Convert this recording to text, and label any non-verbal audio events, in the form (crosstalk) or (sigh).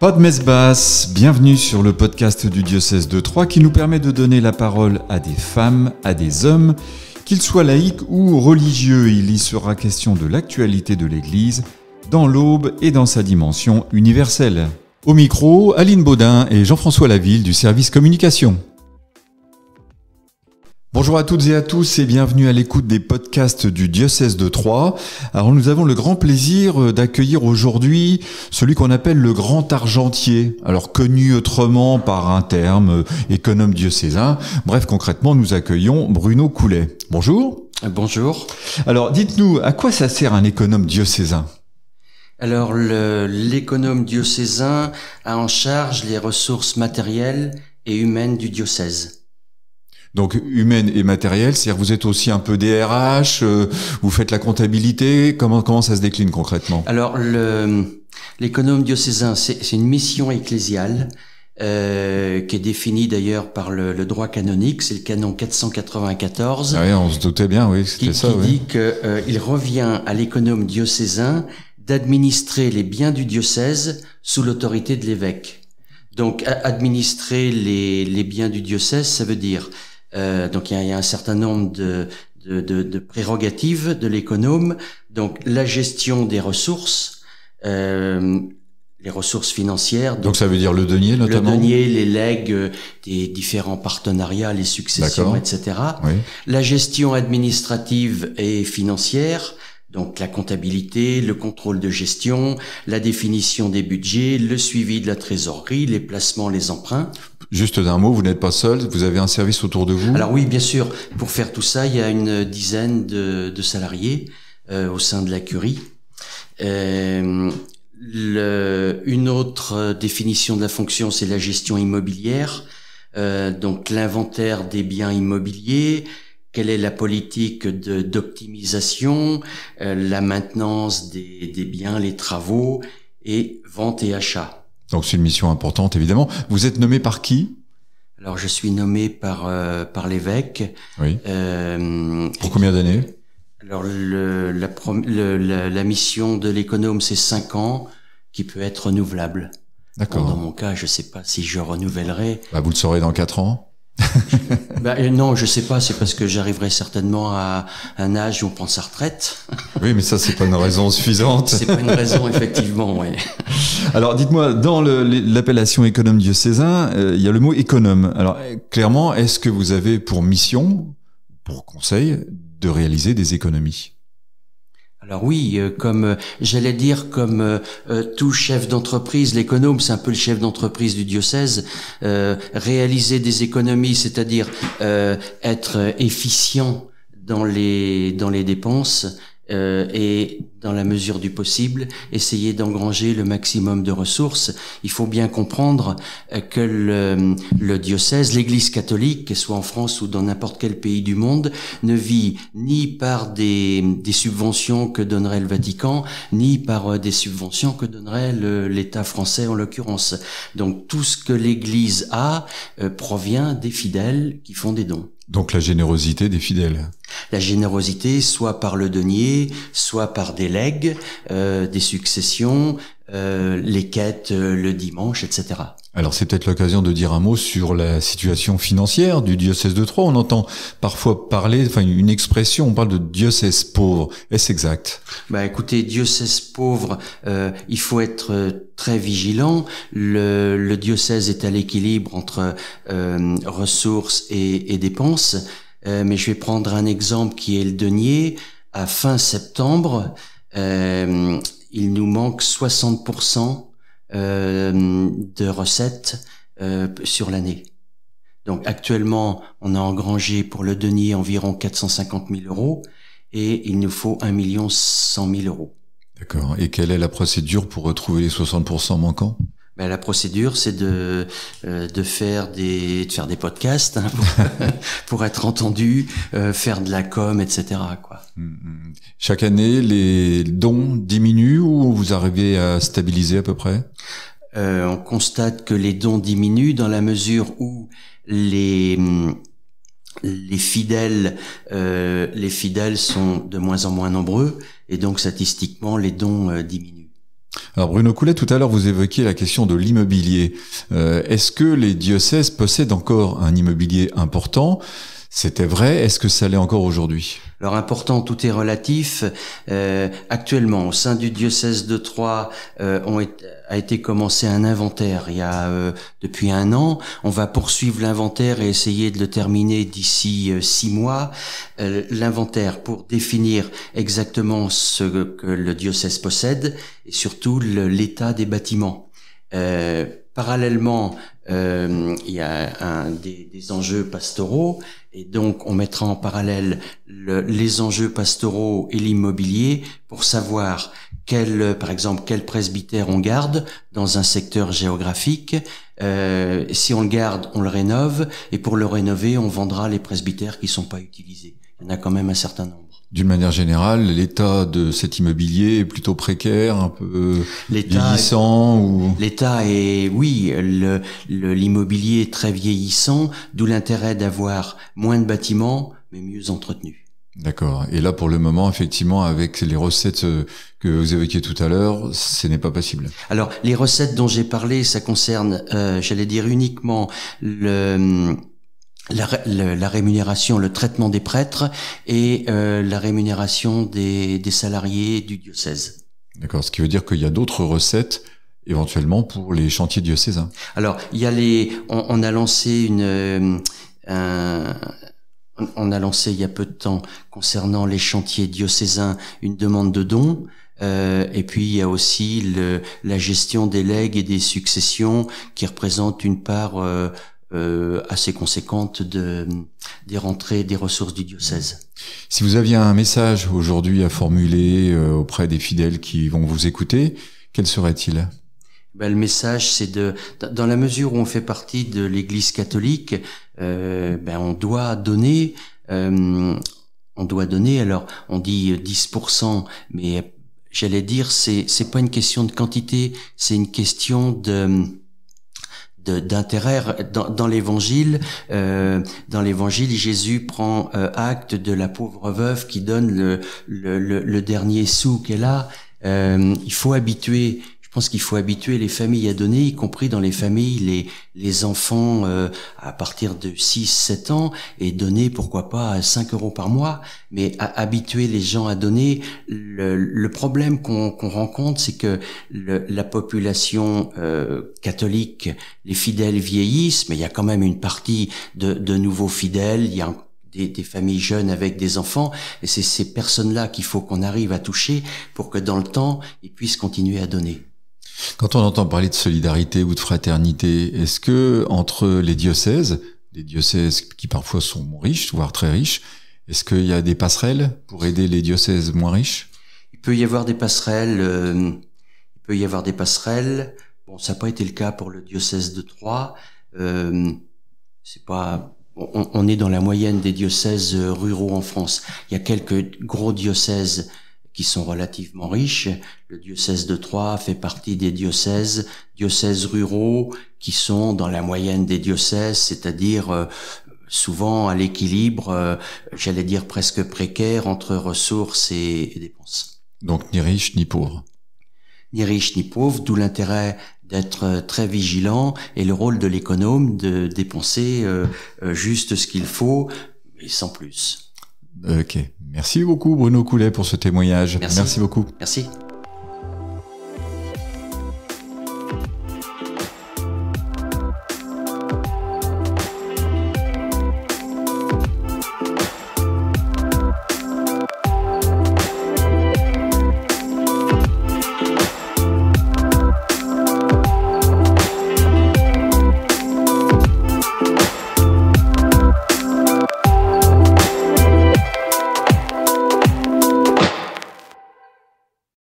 Pas de bienvenue sur le podcast du diocèse de Troyes qui nous permet de donner la parole à des femmes, à des hommes, qu'ils soient laïcs ou religieux. Il y sera question de l'actualité de l'Église dans l'aube et dans sa dimension universelle. Au micro, Aline Baudin et Jean-François Laville du service communication. Bonjour à toutes et à tous et bienvenue à l'écoute des podcasts du diocèse de Troyes. Alors nous avons le grand plaisir euh, d'accueillir aujourd'hui celui qu'on appelle le grand argentier, alors connu autrement par un terme euh, économe diocésain. Bref, concrètement, nous accueillons Bruno Coulet. Bonjour. Bonjour. Alors dites-nous, à quoi ça sert un économe diocésain alors l'économe diocésain a en charge les ressources matérielles et humaines du diocèse. Donc humaine et matérielle, c'est-à-dire vous êtes aussi un peu DRH, euh, vous faites la comptabilité, comment comment ça se décline concrètement Alors l'économe diocésain, c'est une mission ecclésiale euh, qui est définie d'ailleurs par le, droit canonique, c'est le canon 494. Ah oui, on se doutait bien, oui, c'était ça. Qui dit qu'il euh, revient à l'économe diocésain d'administrer les biens du diocèse sous l'autorité de l'évêque. Donc administrer les, les biens du diocèse, ça veut dire euh, donc il y, y, a un certain nombre de, de, de, de prérogatives de l'économe. Donc la gestion des ressources, euh, les ressources financières. Donc, ça veut dire le denier notamment. Le denier, les legs euh, des différents partenariats, les successions, etc. La gestion administrative et financière. Donc la comptabilité, le contrôle de gestion, la définition des budgets, le suivi de la trésorerie, les placements, les emprunts. Juste d'un mot, vous n'êtes pas seul, vous avez un service autour de vous Alors oui, bien sûr. Pour faire tout ça, il y a une dizaine de, salariés euh, au sein de la Curie. Euh, une autre définition de la fonction, c'est la gestion immobilière. Euh, donc l'inventaire des biens immobiliers, quelle est la politique d'optimisation, la maintenance des, des biens, les travaux et vente et achat. Donc c'est une mission importante, évidemment. Vous êtes nommé par qui Alors je suis nommé par, euh, par l'évêque. Oui. Euh, Pour combien d'années Alors la, mission de l'économe, c'est 5 ans, qui peut être renouvelable. D'accord. dans mon cas, je ne sais pas si je renouvellerai. Bah, vous le saurez dans 4 ans (laughs) bah, euh, non, je sais pas. C'est parce que j'arriverai certainement à un âge où on prend sa retraite. oui, mais ça, c'est pas une raison suffisante. c'est pas une raison, effectivement. Ouais. (laughs) Alors dites-moi, dans l'appellation économe diocésain, euh, il y a le mot économe. Alors clairement, est-ce que vous avez pour mission, pour conseil, de réaliser des économies alors oui, euh, comme euh, j'allais dire, comme tout chef d'entreprise, l'économe, c'est un peu le chef d'entreprise du diocèse. réaliser des économies, c'est-à-dire être efficient dans les dans les dépenses, euh, et dans la mesure du possible, essayer d'engranger le maximum de ressources. Il faut bien comprendre euh, que le, diocèse, l'Église catholique, ce soit en France ou dans n'importe quel pays du monde, ne vit ni par des, subventions que donnerait le Vatican, ni par euh, des subventions que donnerait l'État français en l'occurrence. Donc tout ce que l'Église a provient des fidèles qui font des dons. Donc la générosité des fidèles. La générosité, soit par le denier, soit par des legs, euh, des successions, euh, les quêtes euh, le dimanche, etc. Alors c'est peut-être l'occasion de dire un mot sur la situation financière du diocèse de Troyes. On entend parfois parler, enfin une expression, on parle de diocèse pauvre. Est-ce exact Bah écoutez, diocèse pauvre, euh, il faut être euh, très vigilant. Le, diocèse est à l'équilibre entre euh, ressources et, dépenses. mais je vais prendre un exemple qui est le denier. À fin septembre, il nous manque 60 euh, de recettes euh, sur l'année. Donc actuellement, on a engrangé pour le denier environ 450 000 euros et il nous faut 1 million 100 000 euros. D'accord. Et quelle est la procédure pour retrouver les 60% manquants ben, la procédure, c'est de euh, de faire des de faire des podcasts hein, (laughs) pour, être entendu, euh, faire de la com, etc. Quoi. Mm, mm. Chaque année, les dons diminuent ou vous arrivez à stabiliser à peu près euh, On constate que les dons diminuent dans la mesure où les mm, les fidèles euh, les fidèles sont de moins en moins nombreux et donc statistiquement les dons diminuent. Alors Bruno Coulet, tout à l'heure vous évoquiez la question de l'immobilier. Euh, est-ce que les diocèses possèdent encore un immobilier important C'était vrai, est-ce que ça l'est encore aujourd'hui alors important, tout est relatif. Euh, actuellement, au sein du diocèse de Troyes, euh, on a été commencé un inventaire il y a euh, depuis un an. On va poursuivre l'inventaire et essayer de le terminer d'ici euh, six mois. l'inventaire pour définir exactement ce que le diocèse possède et surtout l'état des bâtiments. Parallèlement, euh, il y a un, des, enjeux pastoraux, et donc on mettra en parallèle les enjeux pastoraux et l'immobilier pour savoir quel, par exemple, quel presbytère on garde dans un secteur géographique. Euh, si on le garde, on le rénove, et pour le rénover, on vendra les presbytères qui sont pas utilisés. Il y en a quand même un certain nombre. D'une manière générale, l'état de cet immobilier est plutôt précaire, un peu euh, vieillissant ou L'état est oui, l'immobilier est très vieillissant, d'où l'intérêt d'avoir moins de bâtiments mais mieux entretenus. D'accord. Et là, pour le moment, effectivement, avec les recettes euh, que vous évoquiez tout à l'heure, ce n'est pas possible. Alors, les recettes dont j'ai parlé, ça concerne, euh, j'allais dire, uniquement le, la, rémunération, le traitement des prêtres et euh, la rémunération des, salariés du diocèse. D'accord, ce qui veut dire qu'il y a d'autres recettes éventuellement pour les chantiers diocésains. Alors, il y a les, on, a lancé une, euh, on a lancé il y a peu de temps concernant les chantiers diocésains une demande de dons. Euh, et puis il y a aussi la gestion des legs et des successions qui représentent une part euh, assez conséquente de, des rentrées des ressources du diocèse. Si vous aviez un message aujourd'hui à formuler euh, auprès des fidèles qui vont vous écouter, quel serait-il ben, le message, c'est de, dans la mesure où on fait partie de l'Église catholique, euh, ben, on doit donner, euh, on doit donner. Alors, on dit 10%, euh, mais j'allais dire, c'est c'est pas une question de quantité, c'est une question de d'intérêt dans, l'évangile euh, dans l'évangile Jésus prend euh, acte de la pauvre veuve qui donne le, dernier sou qu'elle a euh, il faut habituer pense qu'il faut habituer les familles à donner, y compris dans les familles, les, les enfants euh, à partir de 6-7 ans, et donner, pourquoi pas, 5 euros par mois, mais à habituer les gens à donner. Le, le problème qu'on qu'on rencontre, c'est que le, la population euh, catholique, les fidèles vieillissent, mais il y a quand même une partie de, de nouveaux fidèles, il y a des, des, familles jeunes avec des enfants, et c'est ces personnes-là qu'il faut qu'on arrive à toucher pour que dans le temps, ils puissent continuer à donner. Quand on entend parler de solidarité ou de fraternité, est-ce que entre les diocèses, des diocèses qui parfois sont riches, voire très riches, est-ce qu'il y a des passerelles pour aider les diocèses moins riches Il peut y avoir des passerelles. Euh, il peut y avoir des passerelles. Bon, ça n'a pas été le cas pour le diocèse de Troyes. Euh, c'est pas. On, on, est dans la moyenne des diocèses ruraux en France. Il y a quelques gros diocèses qui sont relativement riches. Le diocèse de Troyes fait partie des diocèses, diocèses ruraux, qui sont dans la moyenne des diocèses, c'est-à-dire euh, souvent à l'équilibre, euh, j'allais dire presque précaire, entre ressources et, dépenses. Donc ni riche ni pauvre. Ni riche ni pauvre, d'où l'intérêt d'être euh, très vigilant et le rôle de l'économe de dépenser juste ce qu'il faut, mais sans plus. Ok. Merci beaucoup, Bruno Coulet, pour ce témoignage. Merci, beaucoup. Merci.